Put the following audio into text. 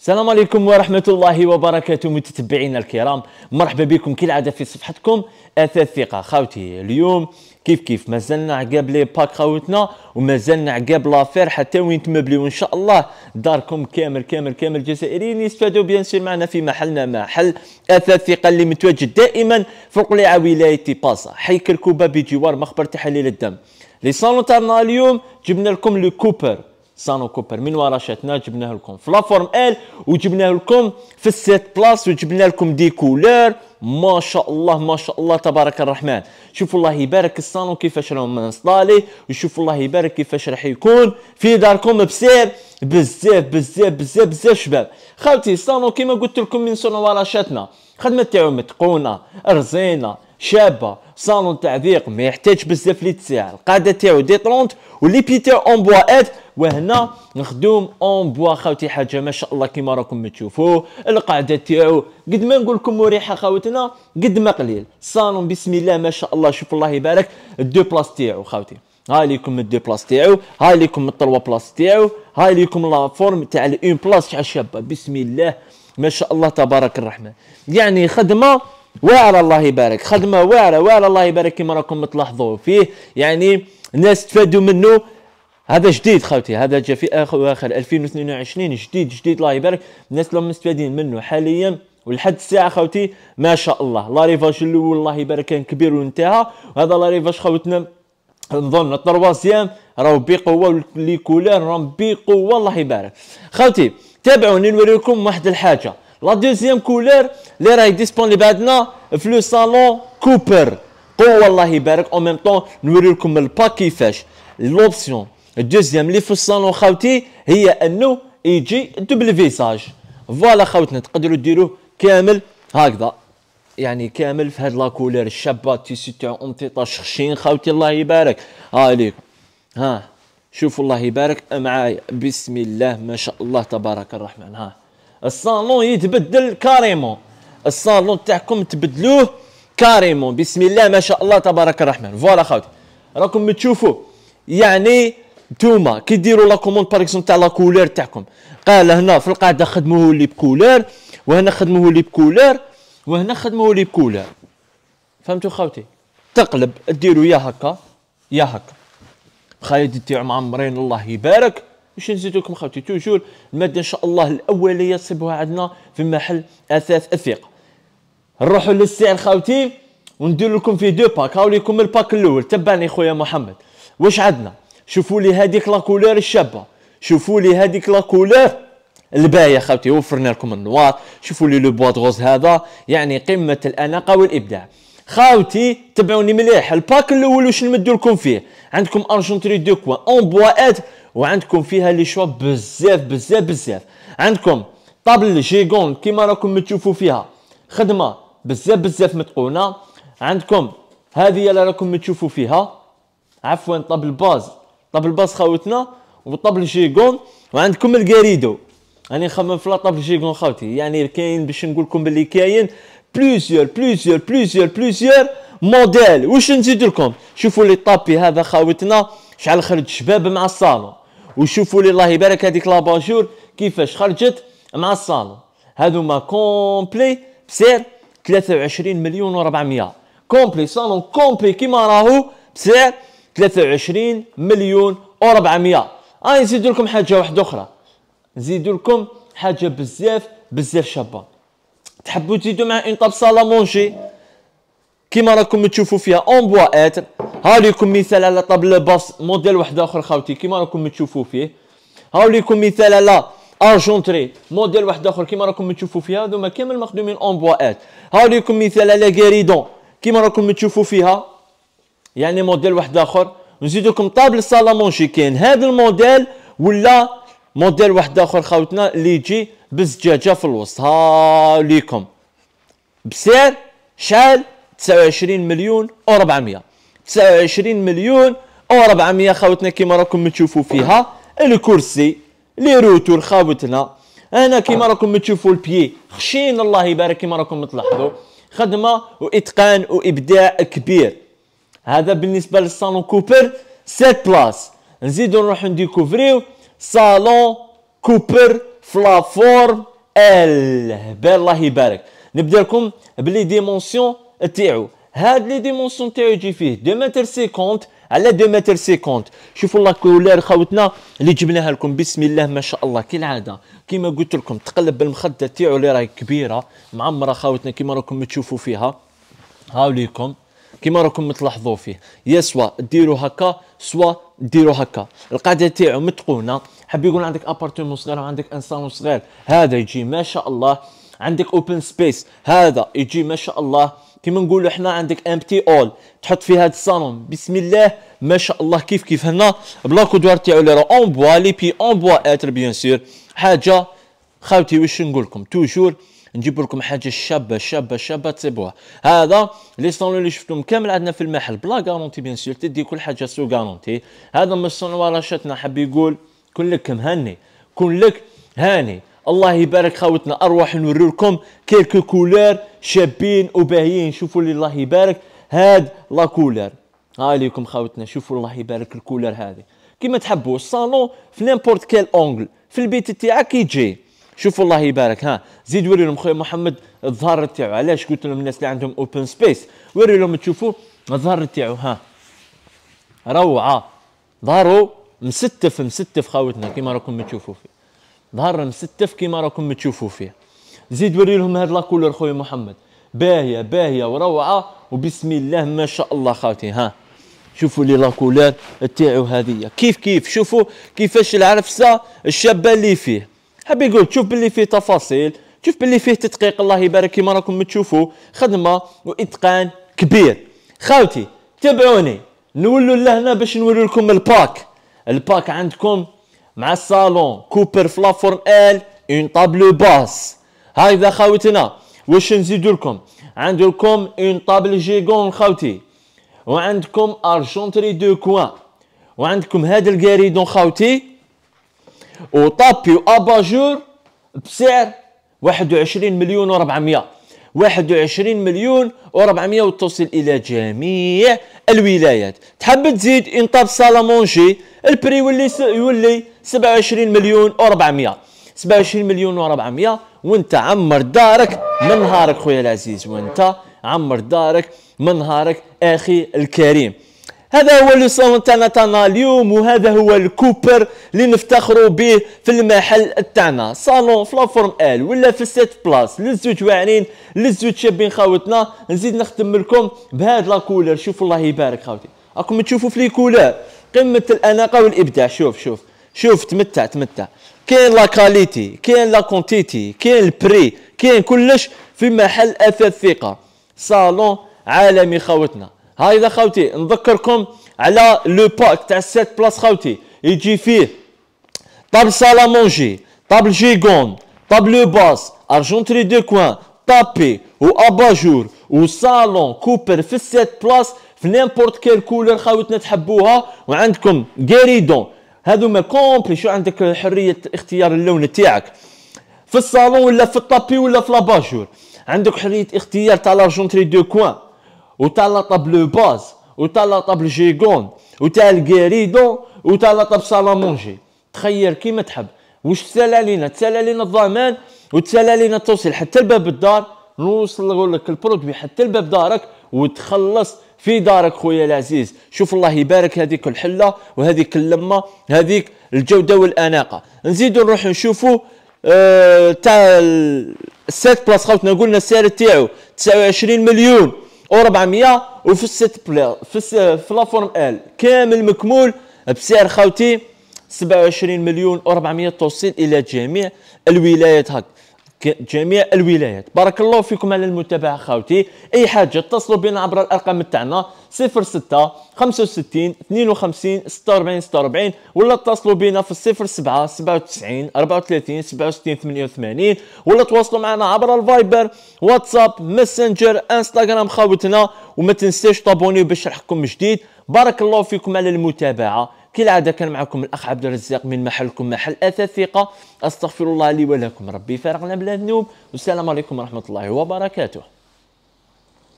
السلام عليكم ورحمة الله وبركاته متتبعينا الكرام مرحبا بكم كالعادة في صفحتكم أثاث ثقة خاوتي اليوم كيف كيف مازلنا عقاب لي باك خاوتنا ومازلنا عقاب لافير حتى وين تمبليو ان شاء الله داركم كامل كامل كامل جزائريين يستفادوا بيان سير معنا في محلنا محل اثاث ثقه اللي متواجد دائما في قليعه ولايه بازا حي كركوبه بجوار مخبر تحاليل الدم لي صالون تاعنا اليوم جبنا لكم لو كوبر سانو كوبر من ورا شاتنا جبناه لكم في لافورم ال وجبناه لكم في السيت بلاس وجبنا لكم دي كولور ما شاء الله ما شاء الله تبارك الرحمن شوفوا الله يبارك الصالون كيفاش راهم انسطالي وشوفوا الله يبارك كيفاش راح يكون في داركم بسير بزاف بزاف بزاف بزاف شباب خالتي الصالون كيما قلت لكم من سنه ورا شاتنا الخدمه تاعو متقونه رزينه شابه صالون تعذيق ما يحتاج بزاف لي تساع القاده تاعو دي ولي بي تاعو اون بوا وهنا نخدم اون بوا خاوتي حاجه ما شاء الله كيما راكم تشوفوا القعده تاعو قد ما نقول لكم مريحه خاوتنا قد ما قليل صالون بسم الله ما شاء الله شوف الله يبارك الدو بلاص تاعو خاوتي هاي ليكم الدو بلاص تاعو هاي ليكم الطلوه بلاص تاعو هاي ليكم لا فورم تاع الاون بلاص شحال شابه بسم الله ما شاء الله تبارك الرحمن يعني خدمه وعلى الله يبارك خدمه واعره واعره الله يبارك كما راكم تلاحظوا فيه يعني الناس استفادوا منه هذا جديد خوتي هذا جا في اخر اخر 2022 جديد جديد الله يبارك الناس اللي مستفادين منه حاليا ولحد الساعه خوتي ما شاء الله لا ريفاج الاول الله يبارك كان كبير وانتهى وهذا لا ريفاج خوتنا نظن التروازيام راهو بقوه لي كولان راهم بقوه الله يبارك خوتي تابعوني نوريكم واحد الحاجه لا دوزيام كولور اللي راهي ديسبونيبل بعدنا في لو صالون كوبر قوه الله يبارك او ميم طون نوري لكم الباك كيفاش لوبسيون الدوزيام اللي في الصالون خاوتي هي انه يجي دوبل فيساج فوالا خاوتنا تقدروا ديروه كامل هكذا يعني كامل في هاد لاكولير الشابه تاع ام امطيطه شخشين خاوتي الله يبارك ها عليك ها شوفوا الله يبارك معايا بسم الله ما شاء الله تبارك الرحمن ها الصالون يتبدل كاريمون الصالون تاعكم تبدلوه كاريمون بسم الله ما شاء الله تبارك الرحمن فوالا خاوتي راكم تشوفوا يعني نتوما كي ديروا لا كوموند باغ اكزومبل تاع لا كولور تاعكم قال هنا في القاعده خدموه لي بكولور وهنا خدموه لي بكولور وهنا خدموه لي بكولور فهمتوا خاوتي تقلب ديروا يا هكا يا هكا خالد تاعهم معمرين الله يبارك باش نزيدوكم خاوتي توجور الماده ان شاء الله الاوليه تصيبوها عندنا في محل اثاث الثقه نروحوا للسعر خاوتي وندير لكم في دو باك هاوليكم الباك الاول تبعني خويا محمد واش عندنا شوفوا لي هذيك لا كولور الشابه شوفوا لي هذيك لا كولور الباية خاوتي وفرنا لكم النوار شوفوا لي لو بوا غوز هذا يعني قمه الاناقه والابداع خاوتي تبعوني مليح الباك الاول واش نمدو لكم فيه عندكم ارجنتري دو كوان امبوات وعندكم فيها لي شوا بزاف بزاف بزاف عندكم طابل جيغون كيما راكم تشوفوا فيها خدمه بزاف بزاف متقونه عندكم هذه اللي راكم تشوفوا فيها عفوا طابل باز طابل باس خاوتنا وطابل جيغون وعندكم الكاريدو راني نخمم في طابل جيغون خاوتي يعني كاين باش نقول لكم باللي كاين بليزيور بليزيور بليزيور بليزيور موديل واش نزيد لكم شوفوا لي طابي هذا خاوتنا شحال خرج شباب مع الصالون وشوفوا لي الله يبارك هذيك لاباجور كيفاش خرجت مع الصالون هذوما كومبلي بسعر 23 مليون و400 كومبلي صالون كومبلي كيما راهو بسعر 23 مليون و400 آه نزيد لكم حاجه واحده اخرى نزيد لكم حاجه بزاف بزاف شابه تحبوا تزيدوا مع اون طاب صاله مونجي كيما راكم تشوفوا فيها اون اتر ها ليكم مثال على طابل باص موديل واحد اخر خاوتي كيما راكم تشوفوا فيه ها ليكم مثال على ارجونتري موديل واحد اخر كيما راكم تشوفوا فيها هذوما كامل مخدومين اون ات ها ليكم مثال على غاريدون كيما راكم تشوفوا فيها يعني موديل واحد اخر نزيدوكم طابل شي كاين هذا الموديل ولا موديل واحد اخر خاوتنا اللي يجي بالزجاجه في الوسط ها ليكم بسعر شحال 29 مليون و400 29 مليون و400 خاوتنا كيما راكم تشوفوا فيها الكرسي لي روتور خاوتنا انا كيما راكم تشوفوا البيي خشين الله يبارك كيما راكم تلاحظوا خدمه واتقان وابداع كبير هذا بالنسبه للصالون كوبر 7 بلاص نزيدو نروحو نديكوفريو صالون كوبر فلافورم ال هبال الله يبارك نبدا لكم بلي ديمونسيون تاعو هاد لي ديمونسيون تاعو يجي فيه 2 متر 50 على 2 متر 50 شوفوا لا كولير خاوتنا اللي جبناها لكم بسم الله ما شاء الله كالعاده كيما قلت لكم تقلب بالمخده تاعو اللي راهي كبيره معمره خاوتنا كيما راكم تشوفوا فيها هاوليكم كما راكم تلاحظوا فيه يا سوا ديروا هكا سوا ديروا هكا القاعده تاعو متقونه حاب يكون عندك ابارتمون صغير وعندك انسان صغير هذا يجي ما شاء الله عندك اوبن سبيس هذا يجي ما شاء الله كيما نقولوا حنا عندك امتي اول تحط في هذا الصالون بسم الله ما شاء الله كيف كيف هنا بلاك ودوار تاعو لي اون بوا لي بي اون بوا اتر بيان سور حاجه خاوتي واش نقول لكم توجور نجيب لكم حاجه شابه شابه شابه تصيبوها هذا لي صالون اللي شفتهم كامل عندنا في المحل بلا غارونتي بيان سور تدي كل حاجه سو غارونتي هذا من صنوار رشتنا حب يقول كن لك مهني كن لك هاني الله يبارك خاوتنا ارواح نوري لكم كيلكو كولور شابين وباهيين شوفوا لي الله يبارك هاد لا كولور ها ليكم خاوتنا شوفوا الله يبارك الكولور هذه كيما تحبوا الصالون في نيمبورت كيل اونغل في البيت تاعك يجي شوفوا الله يبارك ها زيد وري لهم خويا محمد الظهر تاعو علاش قلت لهم الناس اللي عندهم اوبن سبيس وري لهم تشوفوا الظهر تاعو ها روعه ظهره مستف مستف خاوتنا كيما راكم تشوفوا فيه ظهر مستف كيما راكم تشوفوا فيه زيد وري لهم هاد لاكولور خويا محمد باهيه باهيه وروعه وبسم الله ما شاء الله خاوتي ها شوفوا لي لاكولور تاعو هذه كيف كيف شوفوا كيفاش العرفسه الشابه اللي فيه حاب يقول تشوف باللي فيه تفاصيل تشوف باللي فيه تدقيق الله يبارك كما راكم تشوفوا خدمه واتقان كبير خاوتي تابعوني نولوا لهنا باش نولوا لكم الباك الباك عندكم مع الصالون كوبر فلافورم ال اون طابلو باس هكذا خاوتنا واش نزيدو لكم عندكم اون طابل جيغون خاوتي وعندكم ارجونتري دو كوان وعندكم هذا الكاريدون خاوتي وطابي واباجور بسعر 21 مليون و400 21 مليون و400 وتوصل الى جميع الولايات تحب تزيد انطاب سالامونجي البري يولي يولي 27 مليون و400 27 مليون و400 وانت عمر دارك من نهارك خويا العزيز وانت عمر دارك من نهارك اخي الكريم هذا هو لو سونتانا تاعنا اليوم وهذا هو الكوبر اللي نفتخروا به في المحل تاعنا صالون في لافورم ال ولا في السيت بلاس للزوج واعرين للزوج شابين خاوتنا نزيد نختم لكم بهذا لاكولر شوفوا الله يبارك خاوتي راكم تشوفوا في لي كولور قمه الاناقه والابداع شوف شوف شوف تمتع تمتع كاين لا كاليتي كاين لا كونتيتي كاين البري كاين كلش في محل اثاث ثقه صالون عالمي خاوتنا هايدا خاوتي نذكركم على لو باك تاع سيت بلاص خاوتي يجي فيه سالا مونجي طاب جيغون لو باس ارجونتري دو كوان طابي و اباجور و صالون كوبر في السيت بلاص في نيمبورت كيل كولر خاوتنا تحبوها وعندكم هذو ما كومبلي شو عندك حريه اختيار اللون تاعك في الصالون ولا في الطابي ولا في لاباجور عندك حريه اختيار تاع لارجونتري دو كوان وتلطب لو باز وتلطب الجيكون وتاع الكاريدون وتلطب سالامونجي تخير كيما تحب واش تسالى لينا تسالى لينا الضمان وتسالى لينا التوصيل حتى لباب الدار نوصل لك البرودوي حتى لباب دارك وتخلص في دارك خويا العزيز شوف الله يبارك هذيك الحله وهذيك اللمه هذيك الجوده والاناقه نزيدو نروح نشوفو تاع السيت بلاص خوتنا قلنا السعر تاعو 29 مليون و400 وفي السيت بلاير في في لافورم ال كامل مكمول بسعر خاوتي 27 مليون و400 توصيل الى جميع الولايات هكا جميع الولايات بارك الله فيكم على المتابعه خاوتي اي حاجه اتصلوا بنا عبر الارقام تاعنا 06 65 52 46 46 ولا اتصلوا بنا في 07 97 34 67 88 ولا تواصلوا معنا عبر الفايبر واتساب ماسنجر انستغرام خاوتنا وما تنساش تابونيو باش نلحقكم جديد بارك الله فيكم على المتابعه كالعادة كان معكم الأخ عبد الرزاق من محلكم محل أثاث ثقة أستغفر الله لي ولكم ربي فارقنا بلا ذنوب والسلام عليكم ورحمة الله وبركاته